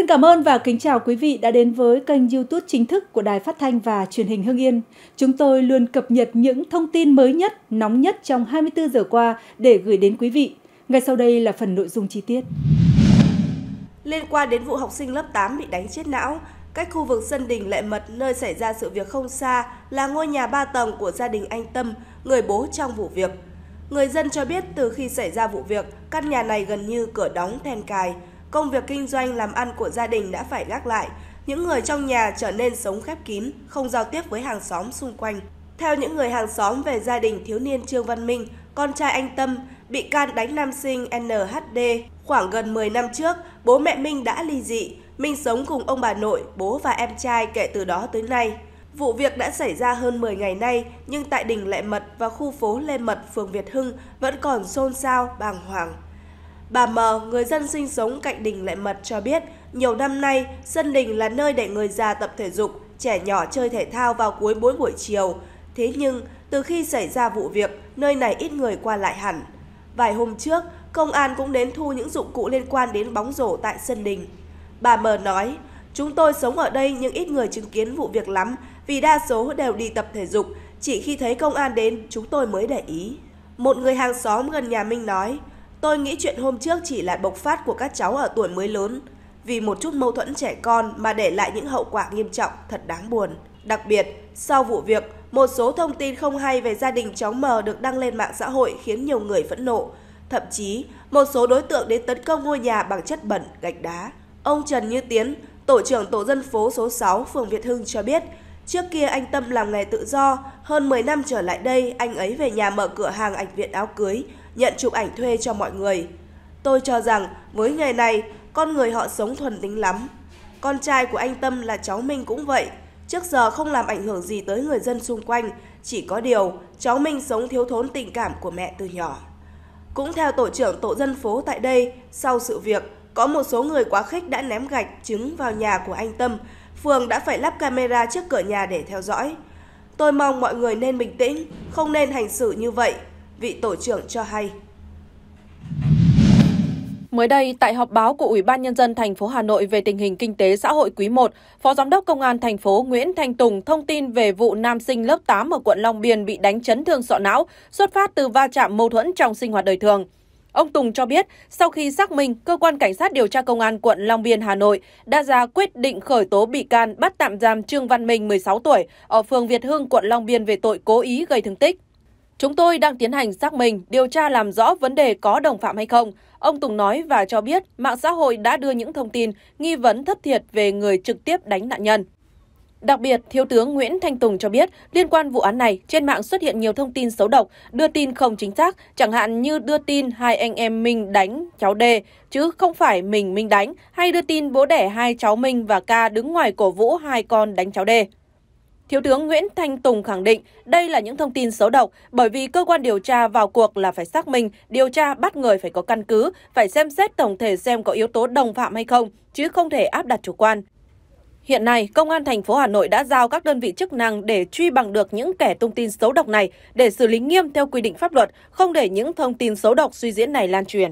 Xin cảm ơn và kính chào quý vị đã đến với kênh YouTube chính thức của Đài Phát thanh và Truyền hình Hưng Yên. Chúng tôi luôn cập nhật những thông tin mới nhất, nóng nhất trong 24 giờ qua để gửi đến quý vị. Ngay sau đây là phần nội dung chi tiết. Liên quan đến vụ học sinh lớp 8 bị đánh chết não, cách khu vực sân đình Lệ Mật nơi xảy ra sự việc không xa là ngôi nhà 3 tầng của gia đình anh Tâm, người bố trong vụ việc. Người dân cho biết từ khi xảy ra vụ việc, căn nhà này gần như cửa đóng then cài, Công việc kinh doanh làm ăn của gia đình đã phải gác lại, những người trong nhà trở nên sống khép kín, không giao tiếp với hàng xóm xung quanh. Theo những người hàng xóm về gia đình thiếu niên Trương Văn Minh, con trai anh Tâm, bị can đánh nam sinh NHD. Khoảng gần 10 năm trước, bố mẹ Minh đã ly dị. Minh sống cùng ông bà nội, bố và em trai kể từ đó tới nay. Vụ việc đã xảy ra hơn 10 ngày nay, nhưng tại đình Lệ Mật và khu phố Lê Mật, phường Việt Hưng vẫn còn xôn xao, bàng hoàng. Bà Mờ, người dân sinh sống cạnh đình Lệ Mật cho biết, nhiều năm nay, sân đình là nơi để người già tập thể dục, trẻ nhỏ chơi thể thao vào cuối mỗi buổi chiều. Thế nhưng, từ khi xảy ra vụ việc, nơi này ít người qua lại hẳn. Vài hôm trước, công an cũng đến thu những dụng cụ liên quan đến bóng rổ tại sân đình. Bà Mờ nói, chúng tôi sống ở đây nhưng ít người chứng kiến vụ việc lắm vì đa số đều đi tập thể dục, chỉ khi thấy công an đến chúng tôi mới để ý. Một người hàng xóm gần nhà Minh nói, Tôi nghĩ chuyện hôm trước chỉ là bộc phát của các cháu ở tuổi mới lớn, vì một chút mâu thuẫn trẻ con mà để lại những hậu quả nghiêm trọng thật đáng buồn. Đặc biệt, sau vụ việc, một số thông tin không hay về gia đình cháu M được đăng lên mạng xã hội khiến nhiều người phẫn nộ. Thậm chí, một số đối tượng đến tấn công ngôi nhà bằng chất bẩn, gạch đá. Ông Trần Như Tiến, tổ trưởng tổ dân phố số 6, phường Việt Hưng cho biết, trước kia anh Tâm làm nghề tự do, hơn 10 năm trở lại đây anh ấy về nhà mở cửa hàng ảnh viện áo cưới, nhận chụp ảnh thuê cho mọi người. Tôi cho rằng với nghề này, con người họ sống thuần tính lắm. Con trai của anh Tâm là cháu Minh cũng vậy. Trước giờ không làm ảnh hưởng gì tới người dân xung quanh, chỉ có điều cháu Minh sống thiếu thốn tình cảm của mẹ từ nhỏ. Cũng theo tổ trưởng tổ dân phố tại đây, sau sự việc, có một số người quá khích đã ném gạch, trứng vào nhà của anh Tâm. Phường đã phải lắp camera trước cửa nhà để theo dõi. Tôi mong mọi người nên bình tĩnh, không nên hành xử như vậy vị tổ trưởng cho hay. Mới đây, tại họp báo của Ủy ban Nhân dân thành phố Hà Nội về tình hình kinh tế xã hội quý 1, Phó Giám đốc Công an thành phố Nguyễn Thanh Tùng thông tin về vụ nam sinh lớp 8 ở quận Long Biên bị đánh chấn thương sọ não, xuất phát từ va chạm mâu thuẫn trong sinh hoạt đời thường. Ông Tùng cho biết, sau khi xác minh, cơ quan cảnh sát điều tra công an quận Long Biên, Hà Nội đã ra quyết định khởi tố bị can bắt tạm giam Trương Văn Minh 16 tuổi ở phường Việt Hưng, quận Long Biên về tội cố ý gây thương tích. Chúng tôi đang tiến hành xác minh, điều tra làm rõ vấn đề có đồng phạm hay không. Ông Tùng nói và cho biết mạng xã hội đã đưa những thông tin nghi vấn thất thiệt về người trực tiếp đánh nạn nhân. Đặc biệt, Thiếu tướng Nguyễn Thanh Tùng cho biết, liên quan vụ án này, trên mạng xuất hiện nhiều thông tin xấu độc, đưa tin không chính xác, chẳng hạn như đưa tin hai anh em Minh đánh cháu D, chứ không phải mình Minh đánh, hay đưa tin bố đẻ hai cháu Minh và Ca đứng ngoài cổ vũ hai con đánh cháu D. Thiếu tướng Nguyễn Thanh Tùng khẳng định đây là những thông tin xấu độc bởi vì cơ quan điều tra vào cuộc là phải xác minh, điều tra bắt người phải có căn cứ, phải xem xét tổng thể xem có yếu tố đồng phạm hay không, chứ không thể áp đặt chủ quan. Hiện nay, Công an thành phố Hà Nội đã giao các đơn vị chức năng để truy bằng được những kẻ thông tin xấu độc này để xử lý nghiêm theo quy định pháp luật, không để những thông tin xấu độc suy diễn này lan truyền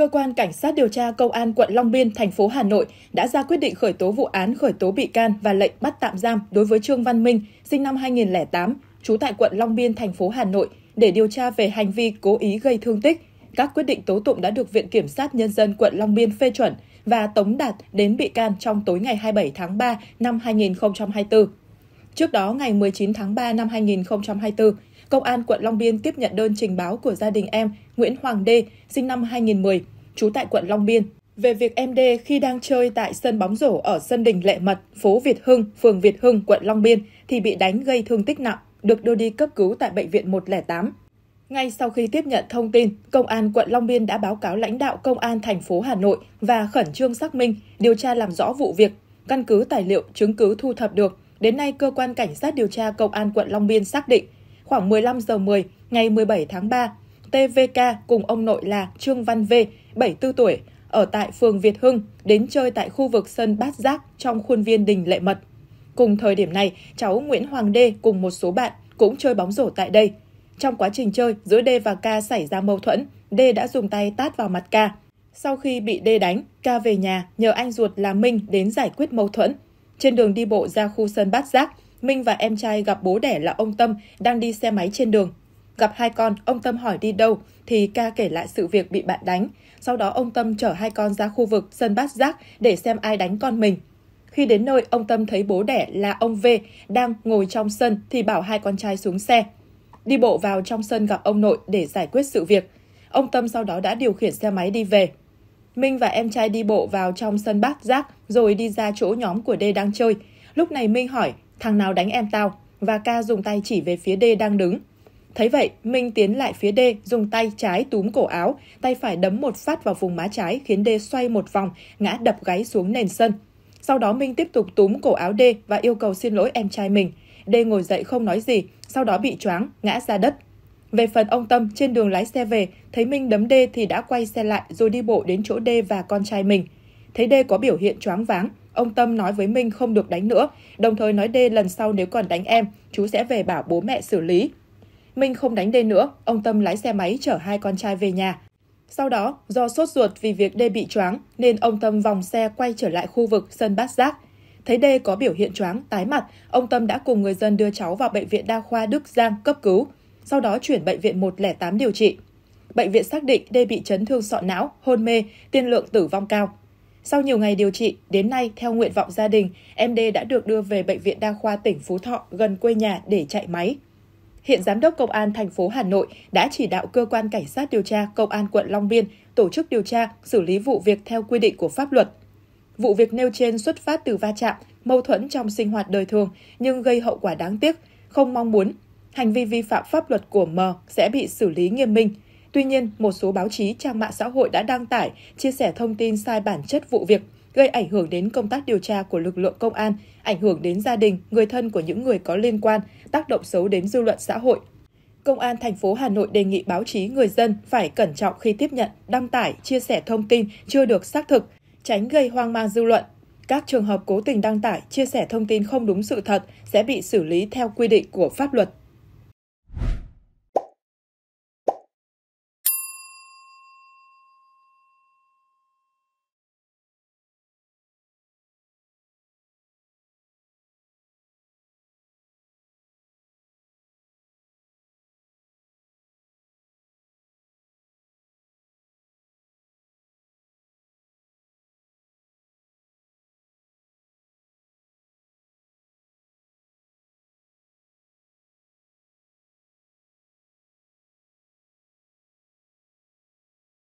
cơ quan cảnh sát điều tra công an quận Long Biên, thành phố Hà Nội đã ra quyết định khởi tố vụ án khởi tố bị can và lệnh bắt tạm giam đối với Trương Văn Minh, sinh năm 2008, trú tại quận Long Biên, thành phố Hà Nội để điều tra về hành vi cố ý gây thương tích. Các quyết định tố tụng đã được Viện Kiểm sát Nhân dân quận Long Biên phê chuẩn và tống đạt đến bị can trong tối ngày 27 tháng 3 năm 2024. Trước đó, ngày 19 tháng 3 năm 2024, Công an quận Long Biên tiếp nhận đơn trình báo của gia đình em Nguyễn Hoàng Đê, sinh năm 2010, trú tại quận Long Biên, về việc em Đê khi đang chơi tại sân bóng rổ ở sân đình Lệ Mật, phố Việt Hưng, phường Việt Hưng, quận Long Biên thì bị đánh gây thương tích nặng, được đưa đi cấp cứu tại bệnh viện 108. Ngay sau khi tiếp nhận thông tin, Công an quận Long Biên đã báo cáo lãnh đạo Công an thành phố Hà Nội và khẩn trương xác minh, điều tra làm rõ vụ việc. Căn cứ tài liệu, chứng cứ thu thập được, đến nay cơ quan cảnh sát điều tra Công an quận Long Biên xác định khoảng 15 giờ 10 ngày 17 tháng 3, TVK cùng ông nội là Trương Văn V, 74 tuổi, ở tại phường Việt Hưng, đến chơi tại khu vực sân Bát Giác trong khuôn viên đình Lệ Mật. Cùng thời điểm này, cháu Nguyễn Hoàng Đê cùng một số bạn cũng chơi bóng rổ tại đây. Trong quá trình chơi, giữa Đê và Ca xảy ra mâu thuẫn, Đê đã dùng tay tát vào mặt Ca. Sau khi bị Đê đánh, Ca về nhà nhờ anh ruột là Minh đến giải quyết mâu thuẫn. Trên đường đi bộ ra khu sân Bát Giác, Minh và em trai gặp bố đẻ là ông Tâm đang đi xe máy trên đường. Gặp hai con, ông Tâm hỏi đi đâu thì ca kể lại sự việc bị bạn đánh. Sau đó ông Tâm chở hai con ra khu vực sân bát giác để xem ai đánh con mình. Khi đến nơi, ông Tâm thấy bố đẻ là ông V đang ngồi trong sân thì bảo hai con trai xuống xe. Đi bộ vào trong sân gặp ông nội để giải quyết sự việc. Ông Tâm sau đó đã điều khiển xe máy đi về. Minh và em trai đi bộ vào trong sân bát giác rồi đi ra chỗ nhóm của D đang chơi. Lúc này Minh hỏi thằng nào đánh em tao, và ca dùng tay chỉ về phía D đang đứng. Thấy vậy, Minh tiến lại phía D, dùng tay trái túm cổ áo, tay phải đấm một phát vào vùng má trái khiến D xoay một vòng, ngã đập gáy xuống nền sân. Sau đó Minh tiếp tục túm cổ áo D và yêu cầu xin lỗi em trai mình. D ngồi dậy không nói gì, sau đó bị choáng, ngã ra đất. Về phần ông Tâm, trên đường lái xe về, thấy Minh đấm D thì đã quay xe lại rồi đi bộ đến chỗ D và con trai mình. Thấy D có biểu hiện choáng váng, Ông Tâm nói với Minh không được đánh nữa, đồng thời nói Đê lần sau nếu còn đánh em, chú sẽ về bảo bố mẹ xử lý. Minh không đánh Đê nữa, ông Tâm lái xe máy chở hai con trai về nhà. Sau đó, do sốt ruột vì việc Đê bị choáng nên ông Tâm vòng xe quay trở lại khu vực sân bát giác. Thấy Đê có biểu hiện choáng, tái mặt, ông Tâm đã cùng người dân đưa cháu vào bệnh viện đa khoa Đức Giang cấp cứu, sau đó chuyển bệnh viện 108 điều trị. Bệnh viện xác định Đê bị chấn thương sọ não, hôn mê, tiên lượng tử vong cao. Sau nhiều ngày điều trị, đến nay theo nguyện vọng gia đình, em D đã được đưa về bệnh viện đa khoa tỉnh Phú Thọ gần quê nhà để chạy máy. Hiện giám đốc công an thành phố Hà Nội đã chỉ đạo cơ quan cảnh sát điều tra công an quận Long Biên tổ chức điều tra, xử lý vụ việc theo quy định của pháp luật. Vụ việc nêu trên xuất phát từ va chạm, mâu thuẫn trong sinh hoạt đời thường nhưng gây hậu quả đáng tiếc, không mong muốn. Hành vi vi phạm pháp luật của M sẽ bị xử lý nghiêm minh. Tuy nhiên, một số báo chí, trang mạng xã hội đã đăng tải, chia sẻ thông tin sai bản chất vụ việc, gây ảnh hưởng đến công tác điều tra của lực lượng công an, ảnh hưởng đến gia đình, người thân của những người có liên quan, tác động xấu đến dư luận xã hội. Công an thành phố Hà Nội đề nghị báo chí người dân phải cẩn trọng khi tiếp nhận, đăng tải, chia sẻ thông tin chưa được xác thực, tránh gây hoang mang dư luận. Các trường hợp cố tình đăng tải, chia sẻ thông tin không đúng sự thật sẽ bị xử lý theo quy định của pháp luật.